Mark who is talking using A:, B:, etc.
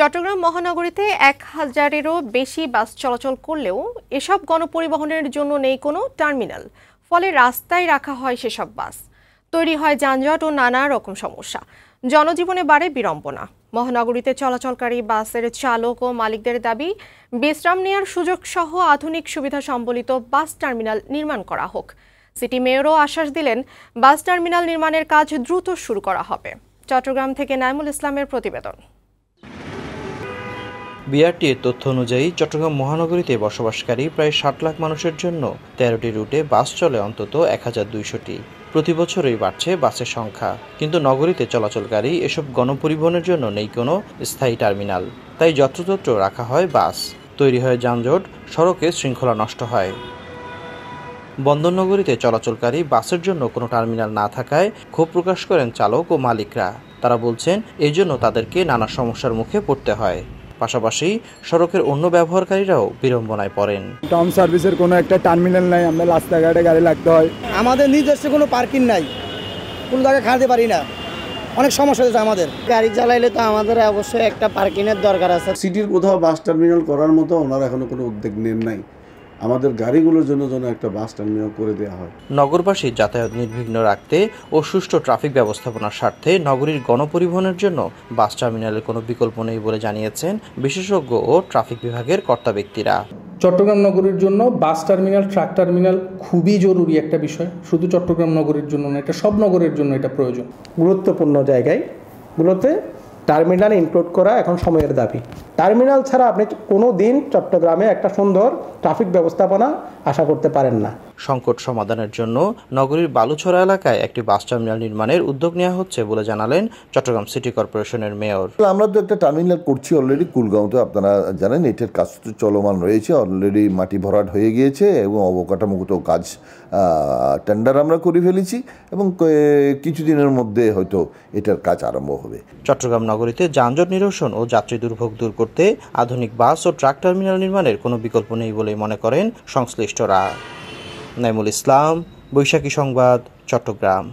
A: চট্টগ্রাম মহানগরীতে এক হাজারেরও বেশি বাস চলাচল করলেও এসব গণপরিবহনের জন্য নেই কোনো টার্মিনাল ফলে রাস্তায় রাখা হয় সেসব বাস তৈরি হয় যানজট ও নানা রকম সমস্যা জনজীবনে বাড়ে বিড়ম্বনা মহানগরীতে চলাচলকারী বাসের চালক ও মালিকদের দাবি বিশ্রাম নেয়ার সুযোগ সহ আধুনিক সুবিধা সম্বলিত বাস টার্মিনাল নির্মাণ করা হোক সিটি মেয়রও আশ্বাস দিলেন বাস টার্মিনাল নির্মাণের কাজ দ্রুত শুরু করা হবে চট্টগ্রাম থেকে নাইমুল ইসলামের প্রতিবেদন
B: বিআরটির তথ্য অনুযায়ী চট্টগ্রাম মহানগরীতে বসবাসকারী প্রায় ষাট লাখ মানুষের জন্য তেরোটি রুটে বাস চলে অন্তত এক হাজার দুইশোটি প্রতি বছরই বাড়ছে বাসের সংখ্যা কিন্তু নগরীতে চলাচলকারী এসব গণপরিবহনের জন্য নেই কোনো স্থায়ী টার্মিনাল তাই যত্রতত্র রাখা হয় বাস তৈরি হয় যানজট সড়কে শৃঙ্খলা নষ্ট হয় বন্দরনগরীতে চলাচলকারী বাসের জন্য কোনো টার্মিনাল না থাকায় ক্ষোভ প্রকাশ করেন চালক ও মালিকরা তারা বলছেন এই জন্য তাদেরকে নানা সমস্যার মুখে পড়তে হয় পাশাপাশি সড়কের অন্য ব্যবহারকারীরাও বিড়ম্বনায় পড়েন টাউন সার্ভিসের কোনো একটা টার্মিনাল নাই আমরা রাস্তাঘাটে গাড়ি লাগতে হয় আমাদের নিজস্ব কোনো পার্কিং নাই কোনো জায়গায় খাঁড়তে পারি না অনেক সমস্যা হচ্ছে আমাদের গাড়ি চালাইলে তো আমাদের অবশ্যই একটা
C: পার্কিংয়ের দরকার আছে সিটির কোথাও বাস টার্মিনাল করার মতো ওনারা এখনো কোনো উদ্যোগ নেন নাই আমাদের গাড়িগুলোর জন্য যেন একটা বাস টার্মিনাল করে দেওয়া হয়
B: নগরবাসী যাতায়াত নির্বিঘ্ন রাখতে ও সুষ্ঠু ট্রাফিক ব্যবস্থাপনার স্বার্থে নগরীর গণপরিবহনের জন্য বাস টার্মিনালের কোনো বিকল্প নেই বলে জানিয়েছেন বিশেষজ্ঞ ও ট্রাফিক বিভাগের কর্তা ব্যক্তিরা চট্টগ্রাম নগরীর জন্য বাস টার্মিনাল ট্রাক টার্মিনাল খুবই জরুরি একটা বিষয় শুধু চট্টগ্রাম নগরীর জন্য না এটা সব নগরের জন্য এটা প্রয়োজন গুরুত্বপূর্ণ জায়গায় গুলোতে টার্মিনাল ইনক্লুড করা এখন সময়ের দাবি টার্মিনাল ছাড়া আপনি কোনো দিন চট্টগ্রামে একটা সুন্দর ট্রাফিক ব্যবস্থাপনা আশা করতে পারেন না সংকট সমাধানের জন্য নগরীর বালুছড়া এলাকায় একটি বাস টার্মিনাল নির্মাণের উদ্যোগ নেওয়া হচ্ছে বলে জানালেন চট্টগ্রাম সিটি কর্পোরেশনের মেয়র
C: আমরা তো একটা টার্মিনাল করছি অলরেডি কুলগাঁওতে আপনারা জানেন এটার কাজ তো চলমান রয়েছে অলরেডি মাটি ভরাট হয়ে গিয়েছে এবং অবকাঠামোগত কাজ টেন্ডার আমরা করে ফেলেছি এবং কিছুদিনের মধ্যে হয়তো এটার কাজ আরম্ভ হবে
B: চট্টগ্রাম নগরীতে যানজট নিরসন ও যাত্রী দুর্ভোগ দূর করতে আধুনিক বাস ও ট্রাক টার্মিনাল নির্মাণের কোনো বিকল্প নেই বলে মনে করেন সংশ্লিষ্টরা নাইমুল ইসলাম বৈশাখী সংবাদ চট্টগ্রাম